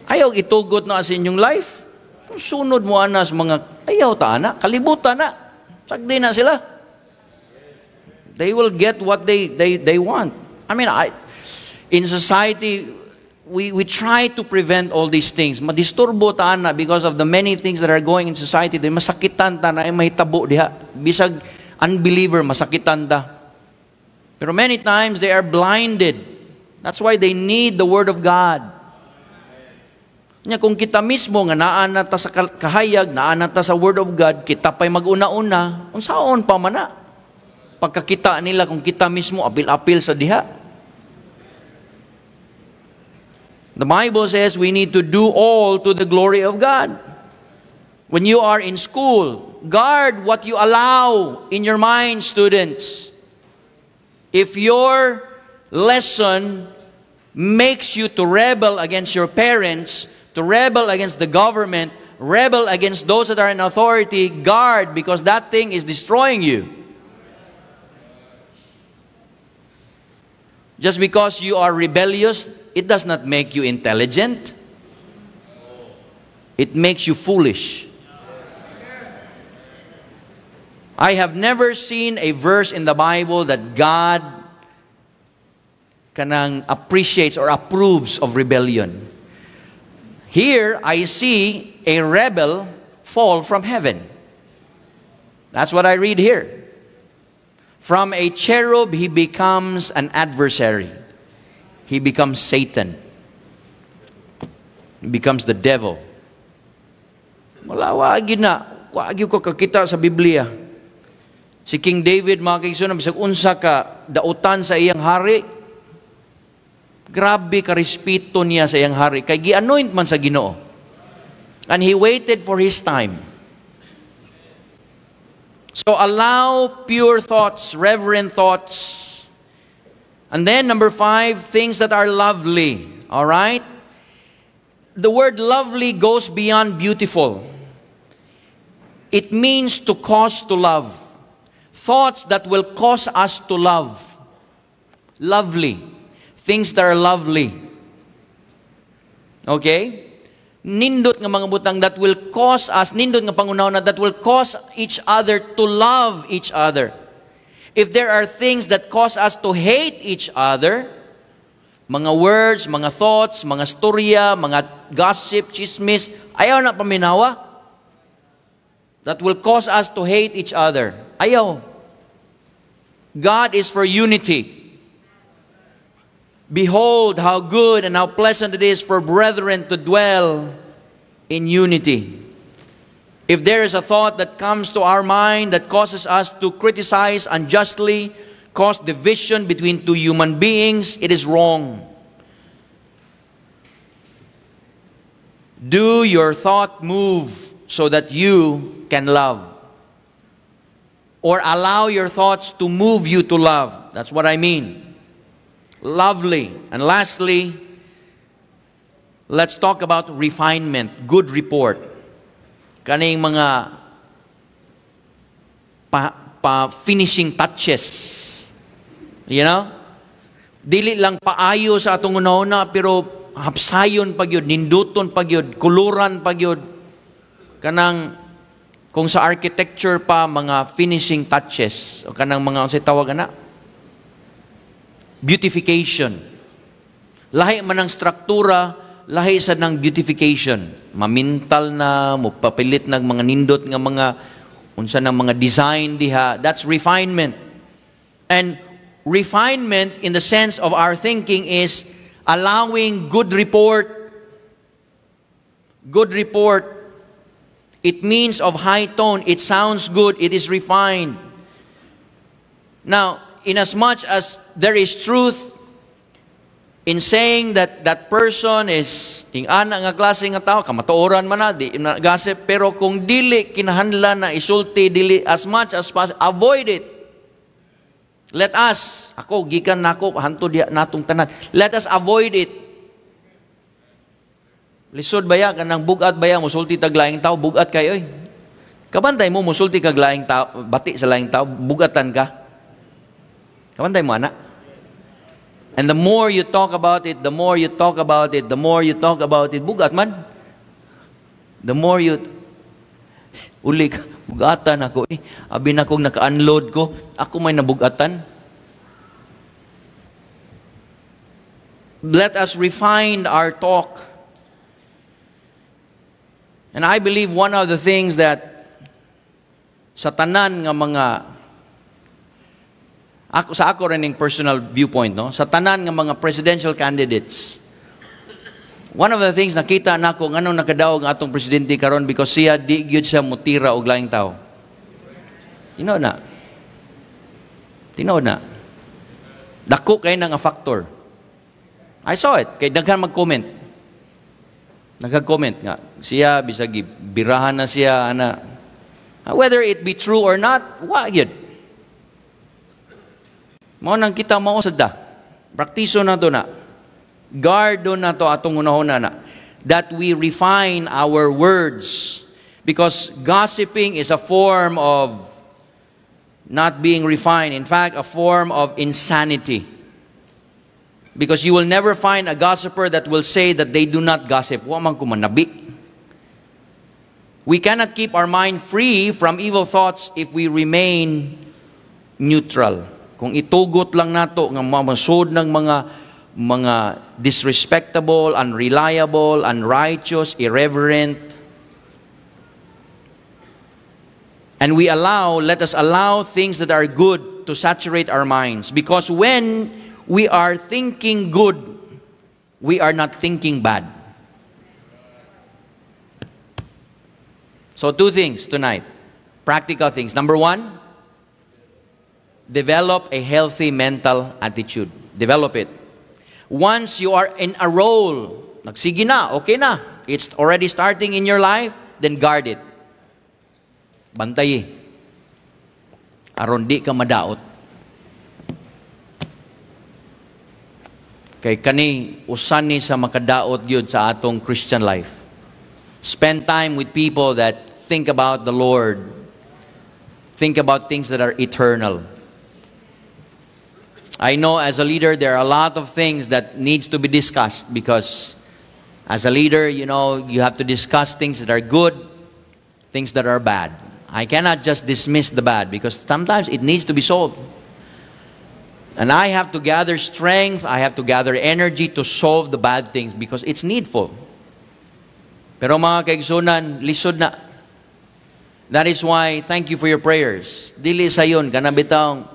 Ayaw itugot na sa inyong life. Sunod mo anas mga ayaw ta ana, kalibutan na. Sagdi na sila. They will get what they, they, they want. I mean, I, in society, we, we try to prevent all these things. Madisturbo ta na because of the many things that are going in society. They masakitan ta na eh, ay mahitabo diha. Bisag unbeliever, masakitan ta. Pero many times, they are blinded. That's why they need the Word of God. Nya kung kita mismo nga naa na ta sa kahayag, naa na ta sa word of God, kita pay mag una una unsaon pa man na? Pagkakita nila kung kita mismo apil-apil sa diha. The Bible says we need to do all to the glory of God. When you are in school, guard what you allow in your mind, students. If your lesson makes you to rebel against your parents, to rebel against the government, rebel against those that are in authority, guard because that thing is destroying you. Just because you are rebellious, it does not make you intelligent. It makes you foolish. I have never seen a verse in the Bible that God kanang appreciates or approves of rebellion. Here I see a rebel fall from heaven. That's what I read here. From a cherub, he becomes an adversary. He becomes Satan. He becomes the devil. Wala, wagi na. Wagi ko kakita sa Biblia. Si King David, mga kaisunam, sa unsa ka, dautan sa iyang hari, grabe ka respeto niya sa iyang hari kay gi-anoint man sa Ginoo. And he waited for his time. So allow pure thoughts, reverent thoughts. And then number five, things that are lovely. All right? The word lovely goes beyond beautiful. It means to cause to love. Thoughts that will cause us to love. Lovely things that are lovely. Okay? nindot nga mga butang that will cause us, nindot nga pangunaw na that will cause each other to love each other. If there are things that cause us to hate each other, mga words, mga thoughts, mga storya, mga gossip, chismis, ayaw na paminawa. That will cause us to hate each other. Ayaw. God is for unity. Behold, how good and how pleasant it is for brethren to dwell in unity. If there is a thought that comes to our mind that causes us to criticize unjustly, cause division between two human beings, it is wrong. Do your thought move so that you can love. Or allow your thoughts to move you to love. That's what I mean. lovely. And lastly, let's talk about refinement, good report. Kaning mga pa, pa finishing touches. You know? Dili lang paayo sa atong una pero hapsayon pagyod, ninduton pagyod, kuluran pagyod. Kanang kung sa architecture pa mga finishing touches o kanang mga unsay ano tawag na beautification. Lahi man ang struktura, lahi sa ng beautification. Mamintal na, mupapilit ng mga nindot ng mga unsa ng mga design diha. That's refinement. And refinement in the sense of our thinking is allowing good report. Good report. It means of high tone. It sounds good. It is refined. Now, inasmuch as there is truth in saying that that person is ing ana nga klase nga tao kamatuoran man di na gossip pero kung dili kinahanlan na isulti dili as much as possible avoid it let us ako gikan nako hanto diya natong tanan let us avoid it lisod baya kanang bugat baya musulti tag laing tao bugat kayo oy kabantay mo musulti kag laing tao bati sa laing tao bugatan ka Nakantay mo, anak? And the more you talk about it, the more you talk about it, the more you talk about it, bugat man. The more you... Uli ka, bugatan ako eh. Abi na naka-unload ko, ako may nabugatan. Let us refine our talk. And I believe one of the things that sa tanan nga mga ako, sa ako rin personal viewpoint, no? sa tanan ng mga presidential candidates, one of the things nakita na ako nganong ang atong presidente karon because siya di gyud siya mutira og laing tao. Tinood na. Tinood na. Dako kay nang factor. I saw it. Kay daghan mag-comment. Nagka-comment nga. Siya bisag birahan na siya ana. Ah, whether it be true or not, wa gyud. Mao nang kita mao sad da. Praktiso na to na. do na to atong unahon na that we refine our words because gossiping is a form of not being refined. In fact, a form of insanity. Because you will never find a gossiper that will say that they do not gossip. Wa man kumanabi. We cannot keep our mind free from evil thoughts if we remain neutral. Kung itugot lang nato nga mamasod ng mga mga disrespectable, unreliable, unrighteous, irreverent. And we allow, let us allow things that are good to saturate our minds. Because when we are thinking good, we are not thinking bad. So, two things tonight practical things. Number one, develop a healthy mental attitude. Develop it. Once you are in a role, nagsige na, okay na, it's already starting in your life, then guard it. Bantay Aron di ka madaot. Kay kani usani sa makadaot yun sa atong Christian life. Spend time with people that think about the Lord. Think about things that are eternal. I know as a leader there are a lot of things that needs to be discussed because as a leader, you know, you have to discuss things that are good, things that are bad. I cannot just dismiss the bad because sometimes it needs to be solved. And I have to gather strength, I have to gather energy to solve the bad things because it's needful. Pero mga kaigsunan, lisod na. That is why, thank you for your prayers. Dili sayon, kanabitang,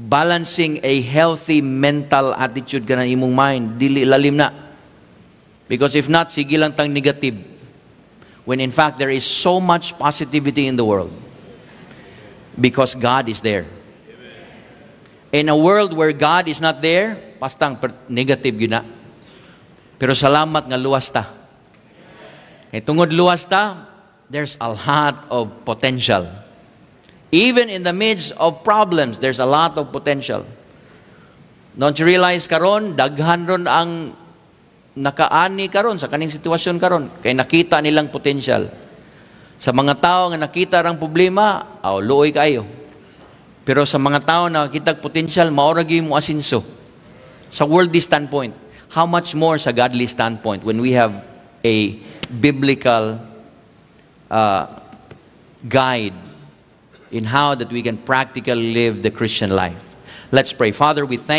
balancing a healthy mental attitude ka ng imong mind, dili lalim na. Because if not, sige lang tang negative. When in fact, there is so much positivity in the world. Because God is there. In a world where God is not there, pastang negative yun na. Pero salamat nga luwas ta. Kay tungod luwas ta, there's a lot of potential Even in the midst of problems, there's a lot of potential. Don't you realize karon daghan ron ang nakaani karon sa kaning sitwasyon karon kay nakita nilang potential. Sa mga tao nga nakita rang problema, aw luoy kayo. Pero sa mga tao na nakita potential, maura gyud mo asinso. Sa worldly standpoint, how much more sa godly standpoint when we have a biblical uh, guide in how that we can practically live the Christian life. Let's pray. Father, we thank